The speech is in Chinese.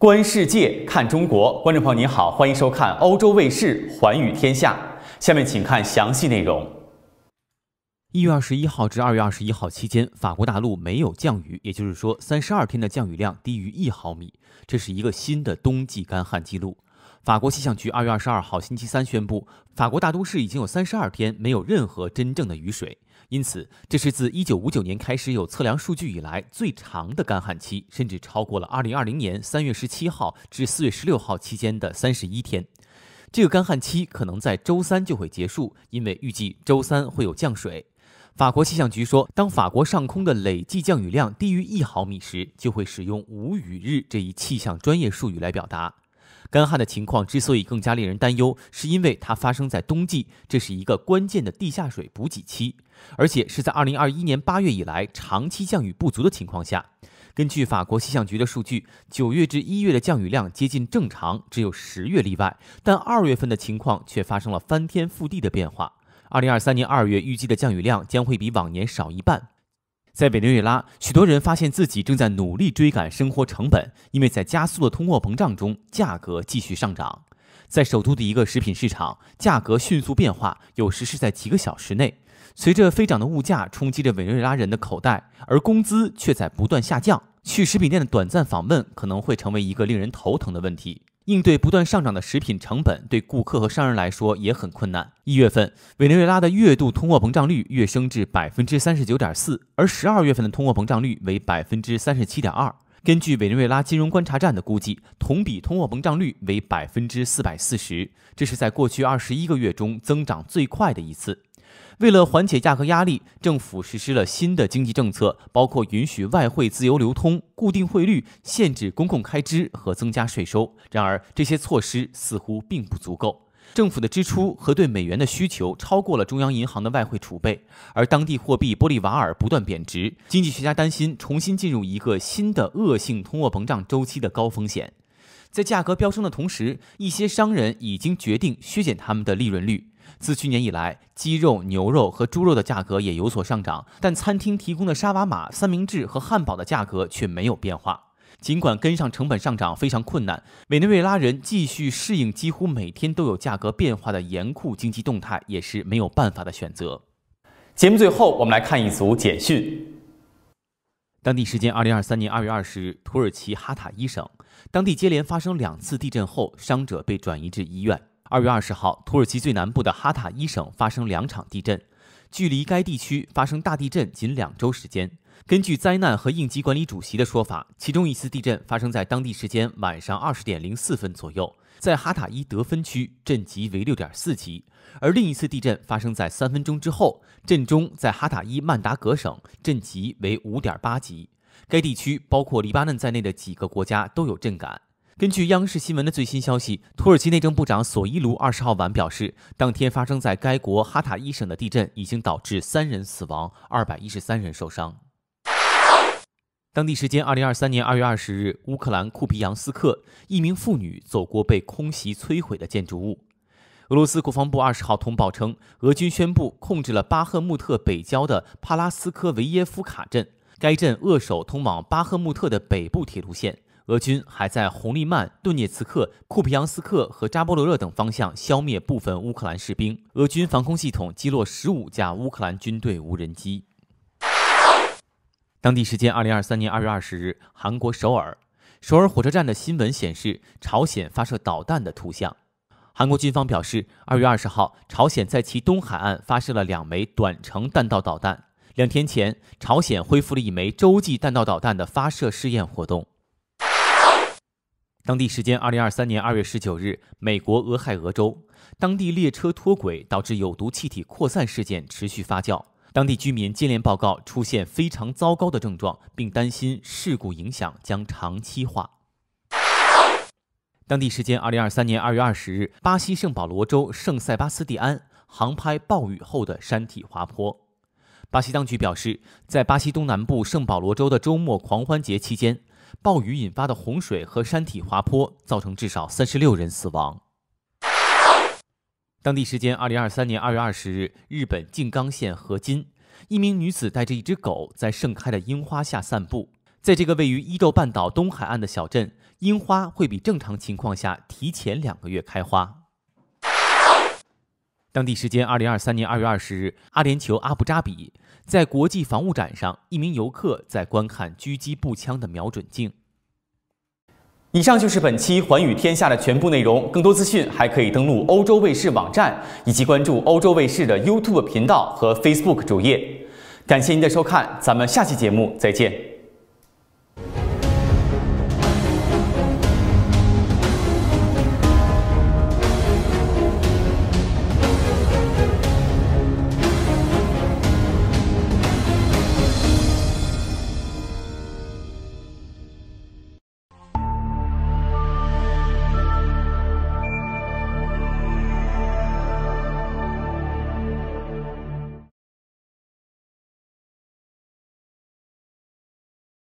观世界，看中国。观众朋友您好，欢迎收看欧洲卫视《寰宇天下》。下面请看详细内容。一月二十一号至二月二十一号期间，法国大陆没有降雨，也就是说，三十二天的降雨量低于一毫米，这是一个新的冬季干旱记录。法国气象局二月二十二号星期三宣布，法国大都市已经有三十二天没有任何真正的雨水，因此这是自一九五九年开始有测量数据以来最长的干旱期，甚至超过了二零二零年三月十七号至四月十六号期间的三十一天。这个干旱期可能在周三就会结束，因为预计周三会有降水。法国气象局说，当法国上空的累计降雨量低于一毫米时，就会使用“无雨日”这一气象专业术语来表达。干旱的情况之所以更加令人担忧，是因为它发生在冬季，这是一个关键的地下水补给期，而且是在二零二一年八月以来长期降雨不足的情况下。根据法国气象局的数据，九月至一月的降雨量接近正常，只有十月例外，但二月份的情况却发生了翻天覆地的变化。二零二三年二月预计的降雨量将会比往年少一半。在委内瑞拉，许多人发现自己正在努力追赶生活成本，因为在加速的通货膨胀中，价格继续上涨。在首都的一个食品市场，价格迅速变化，有时是在几个小时内。随着飞涨的物价冲击着委内瑞拉人的口袋，而工资却在不断下降。去食品店的短暂访问可能会成为一个令人头疼的问题。应对不断上涨的食品成本，对顾客和商人来说也很困难。一月份，委内瑞拉的月度通货膨胀率跃升至百分之三十九点四，而十二月份的通货膨胀率为百分之三十七点二。根据委内瑞拉金融观察站的估计，同比通货膨胀率为百分之四百四十，这是在过去二十一个月中增长最快的一次。为了缓解价格压力，政府实施了新的经济政策，包括允许外汇自由流通、固定汇率、限制公共开支和增加税收。然而，这些措施似乎并不足够。政府的支出和对美元的需求超过了中央银行的外汇储备，而当地货币玻利瓦尔不断贬值。经济学家担心重新进入一个新的恶性通货膨胀周期的高风险。在价格飙升的同时，一些商人已经决定削减他们的利润率。自去年以来，鸡肉、牛肉和猪肉的价格也有所上涨，但餐厅提供的沙瓦玛、三明治和汉堡的价格却没有变化。尽管跟上成本上涨非常困难，委内瑞拉人继续适应几乎每天都有价格变化的严酷经济动态，也是没有办法的选择。节目最后，我们来看一组简讯：当地时间2023年2月20日，土耳其哈塔伊省当地接连发生两次地震后，伤者被转移至医院。二月二十号，土耳其最南部的哈塔伊省发生两场地震，距离该地区发生大地震仅两周时间。根据灾难和应急管理主席的说法，其中一次地震发生在当地时间晚上二十点零四分左右，在哈塔伊得分区，震级为六点四级；而另一次地震发生在三分钟之后，震中在哈塔伊曼达格省，震级为五点八级。该地区包括黎巴嫩在内的几个国家都有震感。根据央视新闻的最新消息，土耳其内政部长索伊卢二十号晚表示，当天发生在该国哈塔伊省的地震已经导致三人死亡，二百一十三人受伤。当地时间二零二三年二月二十日，乌克兰库皮扬斯克一名妇女走过被空袭摧毁的建筑物。俄罗斯国防部二十号通报称，俄军宣布控制了巴赫穆特北郊的帕拉斯科维耶夫卡镇，该镇扼守通往巴赫穆特的北部铁路线。俄军还在红利曼、顿涅茨克、库皮扬斯克和扎波罗热等方向消灭部分乌克兰士兵。俄军防空系统击落十五架乌克兰军队无人机。当地时间二零二三年二月二十日，韩国首尔首尔火车站的新闻显示朝鲜发射导弹的图像。韩国军方表示，二月二十号，朝鲜在其东海岸发射了两枚短程弹道导弹。两天前，朝鲜恢复了一枚洲际弹道导弹的发射试验活动。当地时间二零二三年二月十九日，美国俄亥俄州当地列车脱轨导致有毒气体扩散事件持续发酵，当地居民接连报告出现非常糟糕的症状，并担心事故影响将长期化。当地时间二零二三年二月二十日，巴西圣保罗州圣塞巴斯蒂安航拍暴雨后的山体滑坡。巴西当局表示，在巴西东南部圣保罗州的周末狂欢节期间。暴雨引发的洪水和山体滑坡造成至少三十六人死亡。当地时间二零二三年二月二十日，日本静冈县河津，一名女子带着一只狗在盛开的樱花下散步。在这个位于伊豆半岛东海岸的小镇，樱花会比正常情况下提前两个月开花。当地时间二零二三年二月二十日，阿联酋阿布扎比在国际防务展上，一名游客在观看狙击步枪的瞄准镜。以上就是本期《寰宇天下》的全部内容，更多资讯还可以登录欧洲卫视网站，以及关注欧洲卫视的 YouTube 频道和 Facebook 主页。感谢您的收看，咱们下期节目再见。